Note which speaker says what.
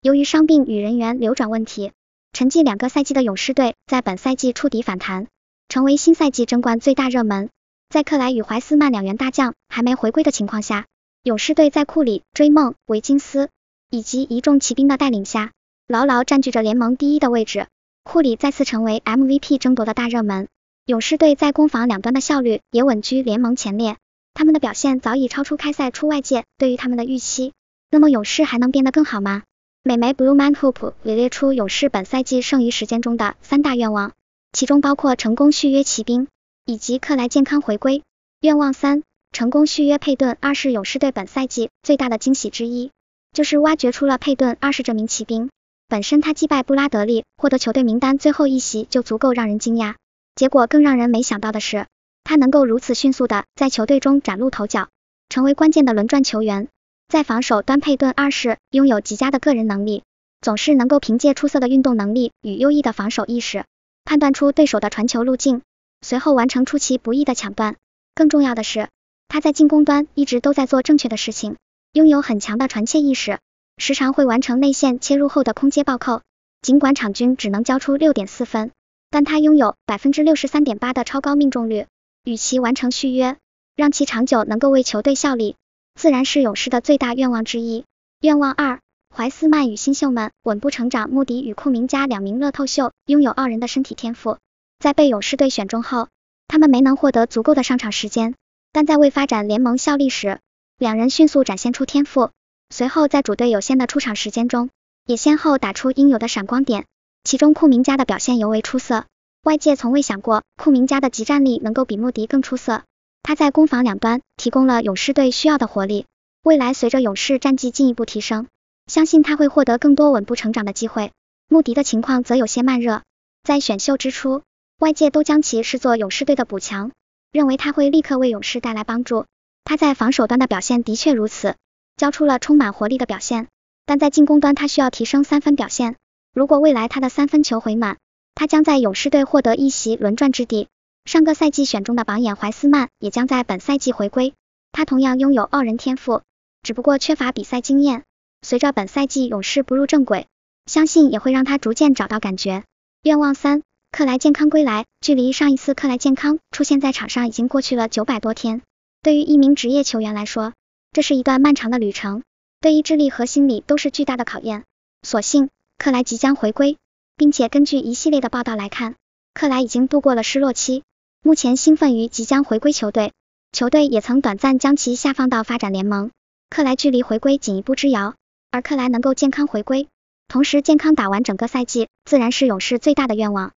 Speaker 1: 由于伤病与人员流转问题，沉寂两个赛季的勇士队在本赛季触底反弹，成为新赛季争冠最大热门。在克莱与怀斯曼两员大将还没回归的情况下，勇士队在库里、追梦、维金斯以及一众骑兵的带领下，牢牢占据着联盟第一的位置。库里再次成为 MVP 争夺的大热门，勇士队在攻防两端的效率也稳居联盟前列。他们的表现早已超出开赛初外界对于他们的预期。那么勇士还能变得更好吗？美媒 b l u e m a n h o p p 列列出勇士本赛季剩余时间中的三大愿望，其中包括成功续约骑兵，以及克莱健康回归。愿望三，成功续约佩顿。二是勇士队本赛季最大的惊喜之一，就是挖掘出了佩顿二世这名骑兵。本身他击败布拉德利，获得球队名单最后一席就足够让人惊讶。结果更让人没想到的是，他能够如此迅速的在球队中崭露头角，成为关键的轮转球员。在防守端，佩顿二世拥有极佳的个人能力，总是能够凭借出色的运动能力与优异的防守意识，判断出对手的传球路径，随后完成出其不意的抢断。更重要的是，他在进攻端一直都在做正确的事情，拥有很强的传切意识，时常会完成内线切入后的空接暴扣。尽管场均只能交出六点四分，但他拥有百分之六十三点八的超高命中率，与其完成续约，让其长久能够为球队效力。自然是勇士的最大愿望之一。愿望二，怀斯曼与新秀们稳步成长。穆迪与库明加两名乐透秀拥有傲人的身体天赋，在被勇士队选中后，他们没能获得足够的上场时间，但在为发展联盟效力时，两人迅速展现出天赋。随后在主队有限的出场时间中，也先后打出应有的闪光点。其中库明加的表现尤为出色，外界从未想过库明加的极战力能够比穆迪更出色。他在攻防两端提供了勇士队需要的活力，未来随着勇士战绩进一步提升，相信他会获得更多稳步成长的机会。穆迪的情况则有些慢热，在选秀之初，外界都将其视作勇士队的补强，认为他会立刻为勇士带来帮助。他在防守端的表现的确如此，交出了充满活力的表现，但在进攻端他需要提升三分表现。如果未来他的三分球回满，他将在勇士队获得一席轮转之地。上个赛季选中的榜眼怀斯曼也将在本赛季回归，他同样拥有傲人天赋，只不过缺乏比赛经验。随着本赛季勇士步入正轨，相信也会让他逐渐找到感觉。愿望三，克莱健康归来，距离上一次克莱健康出现在场上已经过去了九百多天，对于一名职业球员来说，这是一段漫长的旅程，对意志力和心理都是巨大的考验。所幸，克莱即将回归，并且根据一系列的报道来看，克莱已经度过了失落期。目前兴奋于即将回归球队，球队也曾短暂将其下放到发展联盟。克莱距离回归仅一步之遥，而克莱能够健康回归，同时健康打完整个赛季，自然是勇士最大的愿望。